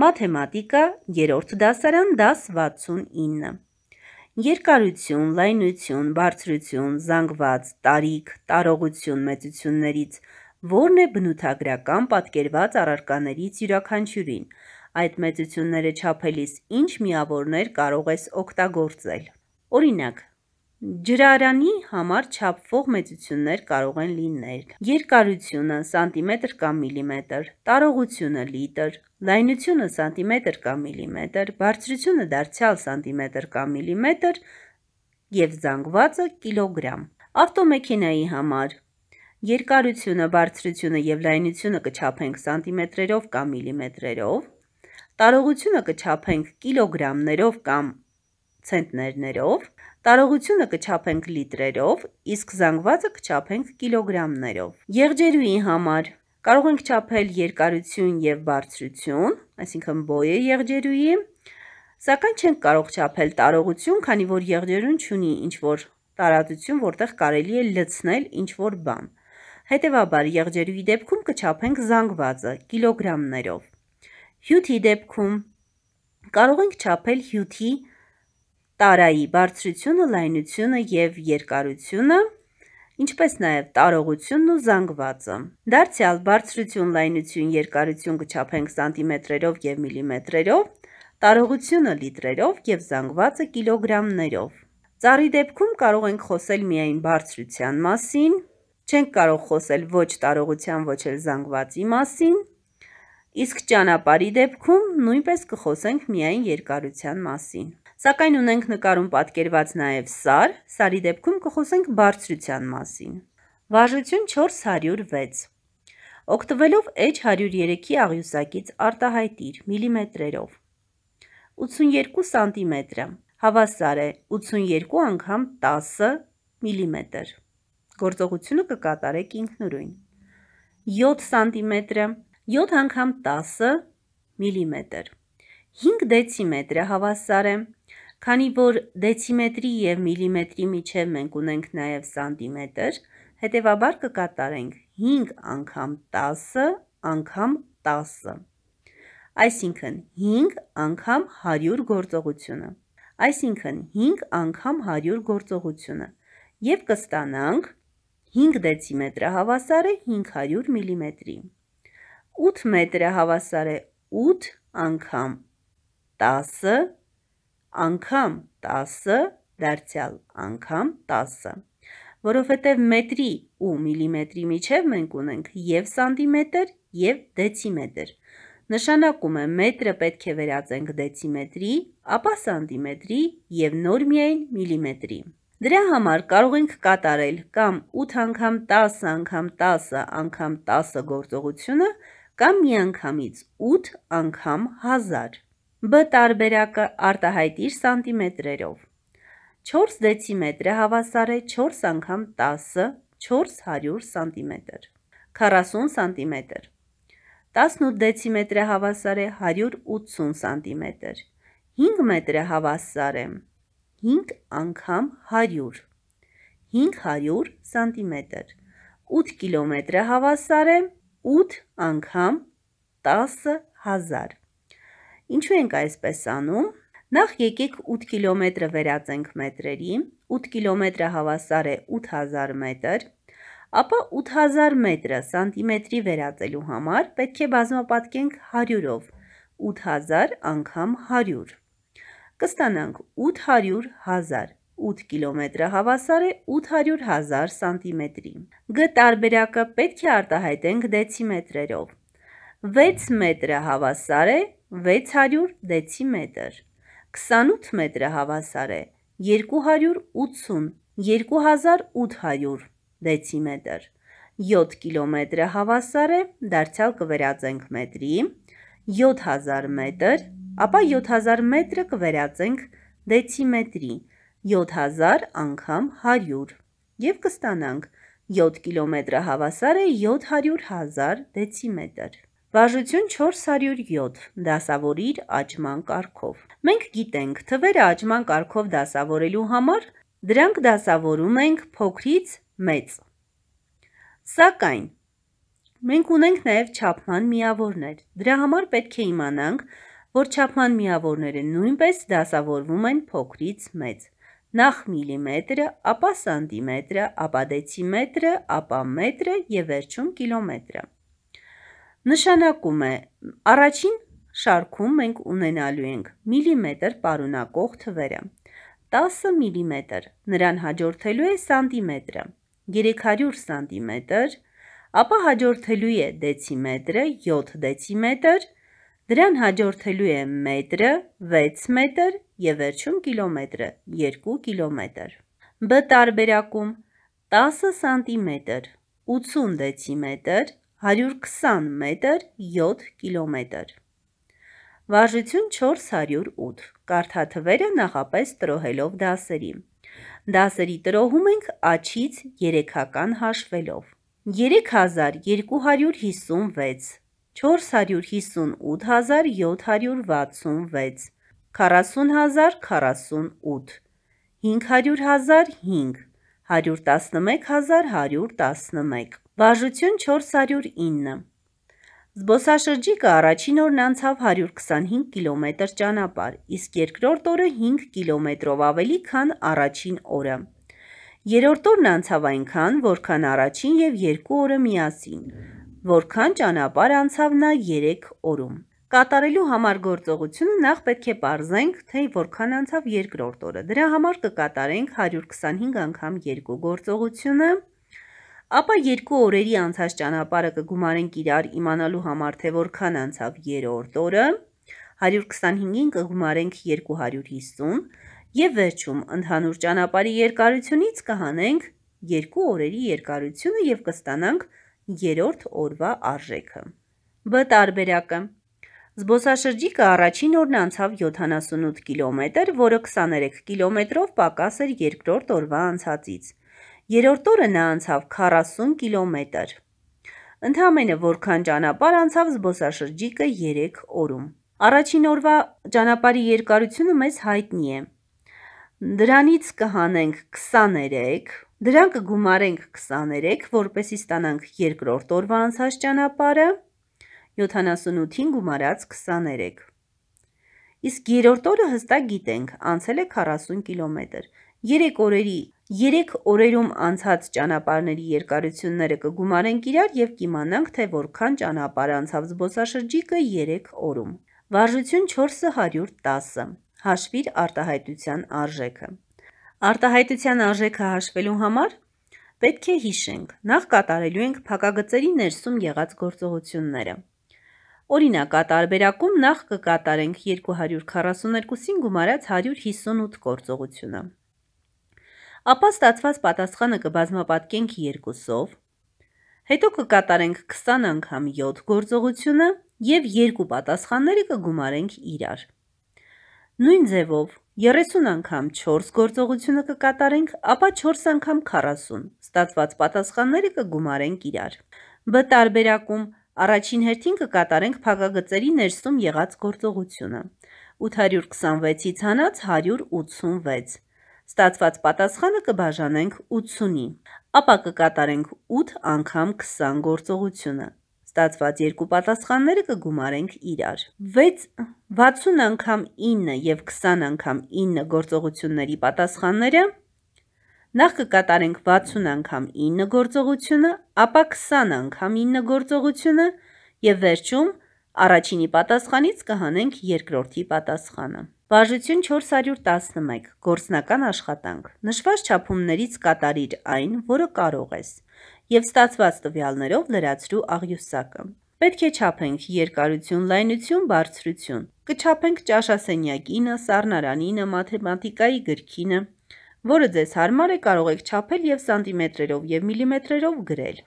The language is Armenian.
մաթեմատիկա, երորդ դասարան, դաս 69։ Երկարություն, լայնություն, բարձրություն, զանգված, տարիք, տարողություն մեծություններից որն է բնութագրական պատկերված առարկաներից յուրաքանչյուրին։ Այդ մեծությունները չափելիս ինչ միավորներ կարող ես օգտագործել։ Օրինակ, ջրարանի համար չափվող մեծություններ կարող են լինել երկարությունը սանտիմետր կամ միլիմետր, տարողությունը լիտր, լայնությունը սանտիմետր կամ միլիմետր, բարձրությունը դարձյալ սանտիմետր կամ միլիմետր և զանգվածը կիլոգրամ։ Ավտոմեքենայի համար երկարությունը, բարձրությունը և լայնությունը կչապենք սանտիմետրերով կամ միլիմետրերով, տարողությունը կչապենք կիլոգրամներով կամ ցենտներներով, տարողությունը կչապենք լիտրերով, իսկ զանգվածը կչապենք կիլոգրամներով։ Եղջերուի համար Կարող ենք չափել երկարություն եւ բարձրություն, այսինքն բոյը եղջերուի, սակայն չենք կարող չափել տարողություն, քանի որ եղջերուն չունի ինչ որ տարածություն, որտեղ կարելի է լցնել ինչ որ բան։ Հետևաբար եղջերուի դեպքում կչափենք զանգվածը կիլոգրամներով։ Հյութի դեպքում կարող ենք չափել հյութի տարայի բարձրությունը, լայնությունը եւ երկարությունը ինչպես նաև տարողությունն ու զանգվածը։ Դարձյալ բարձրություն, լայնություն, երկարություն կչափենք սանտիմետրերով եւ միլիմետրերով, տարողությունը լիտրերով եւ զանգվածը կիլոգրամներով։ Ծառի դեպքում կարող ենք խոսել միայն բարձրության մասին, չենք կարող խոսել ոչ տարողության, ոչ էլ զանգվածի մասին, իսկ ճանապարհի դեպքում նույնպես կխոսենք միայն երկարության մասին։ Սակայն ունենք նկարում պատկերված նաև սար, սարի դեպքում կխոսենք բարձրության մասին։ Վարժություն 406 Օգտվելով էջ 103-ի աղյուսակից արտահայտիր միլիմետրերով 82 սանտիմետրը հավասար է 82 անգամ 10 միլիմետր։ Գործողությունը կկատարեք ինքնուրույն։ 7 սանտիմետրը 7 անգամ 10 միլիմետր։ 5 դեցիմետրը հավասար է, քանի որ դեցիմետրի և միլիմետրի միջև մենք ունենք նաև սանտիմետր, հետևաբար կկատարենք 5 անգամ 10 անգամ 10, այսինքն 5 անգամ 100 գործողությունը, այսինքն 5 անգամ 100 գործողությունը և կստանանք 5 դեցիմետրը հավասար է 500 միլիմետրի։ 8 մետրը հավասար է 8 անգամ 10 անգամ 10 դարձյալ անգամ 10, որովհետև մետրի ու միլիմետրի միջև մենք ունենք և սանտիմետր և դեցիմետր։ Նշանակում է մետրը պետք է վերածենք դեցիմետրի, ապա սանտիմետրի և նոր միայն միլիմետրի։ Դրա համար կարող ենք կատարել կամ 8 անգամ 10 անգամ 10 անգամ 10 գործողությունը, կամ միանգամից 8 անգամ 1000։ Բ տարբերակը արտահայտիր սանտիմետրերով։ 4 դեցիմետրը հավասար է 4 անգամ 10-ը 400 սանտիմետր։ 40 սանտիմետր։ 18 դեցիմետրը հավասար է 180 սանտիմետր։ 5 մետրը հավասար է 5 անգամ 100։ 500 սանտիմետր։ 8 կիլոմետրը հավասար է 1 8 անգամ 10000։ Ինչու ենք այսպես անում։ Նախ եկեք 8 կիլոմետրը վերածենք մետրերի, 8 կիլոմետրը հավասար է 8000 մետր, ապա 8000 մետրը սանտիմետրի վերածելու համար պետք է բազմապատկենք 100-ով, 8000 անգամ 100։ Կստանանք 800 հազար, 8 կիլոմետրը հավասար է 800 հազար սանտիմետրի։ Գ տարբերակը պետք է արտահայտենք դեցիմետրերով։ 6 մետրը հավասար է 600 դեցիմետր։ 28 մետրը հավասար է 280 2800 դեցիմետր։ 7 կիլոմետրը հավասար է, դարձյալ կվերածենք մետրի, 7000 մետր, ապա 7000 մետրը կվերածենք դեցիմետրի, 1000 7000 անգամ 100 եւ կստանանք 7 կիլոմետրը հավասար է 700 հազար դեցիմետր։ Վաժություն 407 դասավորիր աճման կարգով։ Մենք գիտենք թվերը աճման կարգով դասավորելու համար դրանք դասավորում ենք փոքրից մեծ։ Սակայն մենք ունենք նաև չափման միավորներ։ Դրա համար պետք է իմանանք, որ չափման միավորները նույնպես դասավորվում են փոքրից մեծ նախ միլիմետրը, ապա սանտիմետրը, ապա դեցիմետրը, ապա մետրը և վերջում կիլոմետրը։ Նշանակում է առաջին շարքում մենք ունենալու ենք միլիմետր պարունակող թվերը, 10 միլիմետր, նրան հաջորդելու է սանտիմետրը, 300 սանտիմետր, ապա հաջորդելու է դեցիմետրը, 7 դեցիմետր, 7 դեցիմետր Դրան հաջորդելու է մետրը, 6 մետր և վերջում կիլոմետրը, 2 կիլոմետր։ Բ տարբերակում 10 սանտիմետր, 80 դեցիմետր, 120 մետր, 7 կիլոմետր։ Վարժություն 408, կարթաթվերը նախապես տրոհելով դասերի։ Դասերի տրոհում ենք աչից երեկական հաշվելով։ 3256 458,766 40048 500,005 111111 Բաժություն 409 Զբոսաշրջիկը առաջին օրն անցավ 125 կիլոմետր ճանապարհ, իսկ երկրորդ օրը 5 կիլոմետրով ավելի, քան առաջին օրը։ Երրորդ օրն անցավ այնքան, որքան առաջին եւ երկու օրը միասին որքան ճանապարհ անցավ նա 3 օրում։ Կատարելու համար գործողությունը նախ պետք է ողրզենք, թե որքան անցավ երկրորդ օրը։ Դրա համար կկատարենք 125 անգամ 2 գործողությունը, ապա երկու օրերի անցած ճանապարհը կգումարենք իրար իմանալու համար, թե որքան անցավ երրորդ օրը։ 125-ին կգումարենք 250 եւ վերջում ընդհանուր ճանապարհի երկարությունից կհանենք 2 օրերի երկարությունը եւ կստանանք 1 երրորդ օրվա արժեքը։ Բ տարբերակը։ Զբոսաշրջիկը առաջին օրն անցավ 78 կիլոմետր, որը 23 կիլոմետրով պակաս էր երկրորդ օրվա անցածից։ Երորդ օրը նա անցավ 40 կիլոմետր։ Ընդհանրը որքան ճանապարհ անցավ զբոսաշրջիկը 3 օրում։ Առաջին օրվա ճանապարհի երկարությունը մեզ հայտնի է։ Դրանից կհանենք 23 Դրան կգումարենք 23, որպեսի ստանանք երկրորդ օրվա անցած ճանապարհը 78-ին գումարած 23։ Իսկ երրորդ օրը հստակ գիտենք, անցել է 40 կիլոմետր։ 3 օրերի 3 օրերում անցած ճանապարհների երկարությունները կգումարենք իրար եւ կիմանանք, թե որքան ճանապարհ անցավ զբոսաշրջիկը 3 օրում։ Վարժություն 4-ը 110։ Հաշվիր արտահայտության արժեքը։ Արտահայտության արժեքը հաշվելու համար պետք է հիշենք, նախ կատարելու ենք փակագծերի ներսում եղած գործողությունները։ Օրինակ, տարբերակում նախ կկատարենք 242-ին գումարած 158 գործողությունը։ Ապա ստացված պատասխանը կբազմապատկենք 2-ով, հետո կկատարենք 20 անգամ 7 գործողությունը եւ երկու պատասխանները կգումարենք իրար։ Նույն ձևով 30 անգամ 4 գործողությունը կկատարենք, ապա 4 անգամ 40։ Ստացված պատասխանները կգումարենք իրար։ Բ տարբերակում առաջին հերթին կկատարենք փակագծերի ներսում եղած գործողությունը։ 826-ից հանած 186։ Ստացված պատասխանը կբաժանենք 80-ի, ապա կկատարենք 8 անգամ 20 գործողությունը։ Ստացված երկու պատասխանները կգումարենք իրար։ 6 60 անգամ 9 եւ 20 անգամ 9 գործողությունների պատասխանները նախ կկատարենք 60 անգամ 9 գործողությունը, ապա 20 անգամ 9 գործողությունը եւ վերջում առաջինի պատասխանից կհանենք երկրորդի պատասխանը։ Բաժություն 411 գործնական աշխատանք։ Նշված չափումներից կատարիր այն, որը կարող ես եւ ստացված տվյալներով լրացրու աղյուսակը։ Պետք է չափենք երկարություն, լայնություն, բարձրություն։ Կչափենք ճաշասենյակինը, սառնարանինը, մաթեմատիկայի գրքինը, որը ձեզ հարմար է կարող եք չափել եւ սանտիմետրերով եւ միլիմետրերով գրել։